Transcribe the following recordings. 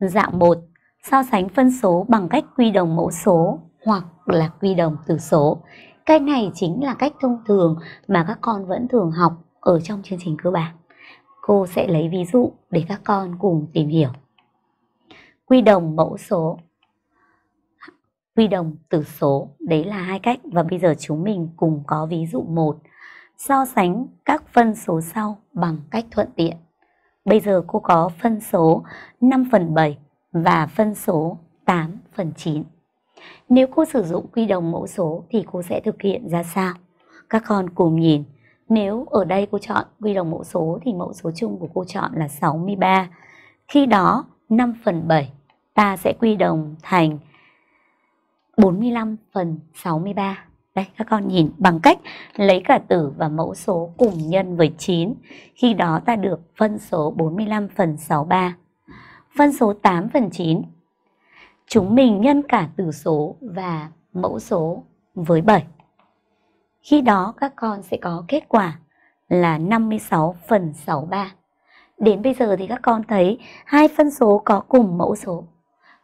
Dạng 1. So sánh phân số bằng cách quy đồng mẫu số hoặc là quy đồng tử số. Cái này chính là cách thông thường mà các con vẫn thường học ở trong chương trình cơ bản. Cô sẽ lấy ví dụ để các con cùng tìm hiểu. Quy đồng mẫu số Quy đồng tử số, đấy là hai cách và bây giờ chúng mình cùng có ví dụ một So sánh các phân số sau bằng cách thuận tiện. Bây giờ cô có phân số 5 phần 7 và phân số 8 phần 9. Nếu cô sử dụng quy đồng mẫu số thì cô sẽ thực hiện ra sao? Các con cùng nhìn. Nếu ở đây cô chọn quy đồng mẫu số thì mẫu số chung của cô chọn là 63. Khi đó 5 phần 7 ta sẽ quy đồng thành 45 phần 63. Đây, các con nhìn bằng cách lấy cả tử và mẫu số cùng nhân với 9. Khi đó ta được phân số 45 phần 63. Phân số 8 phần 9. Chúng mình nhân cả tử số và mẫu số với 7. Khi đó các con sẽ có kết quả là 56 phần 63. Đến bây giờ thì các con thấy hai phân số có cùng mẫu số.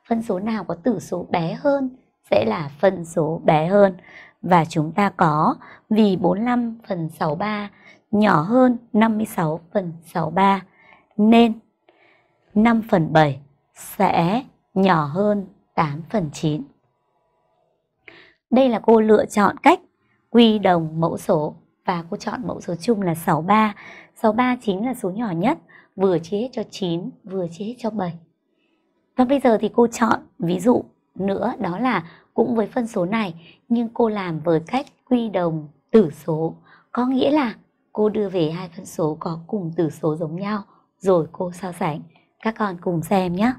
Phân số nào có tử số bé hơn sẽ là phân số bé hơn và chúng ta có vì 45 phần 63 nhỏ hơn 56 phần 63 nên 5 phần 7 sẽ nhỏ hơn 8 phần 9. Đây là cô lựa chọn cách quy đồng mẫu số và cô chọn mẫu số chung là 63. 63 chính là số nhỏ nhất, vừa chia hết cho 9, vừa chia hết cho 7. Và bây giờ thì cô chọn ví dụ nữa đó là cũng với phân số này nhưng cô làm với cách quy đồng tử số, có nghĩa là cô đưa về hai phân số có cùng tử số giống nhau rồi cô so sánh. Các con cùng xem nhé.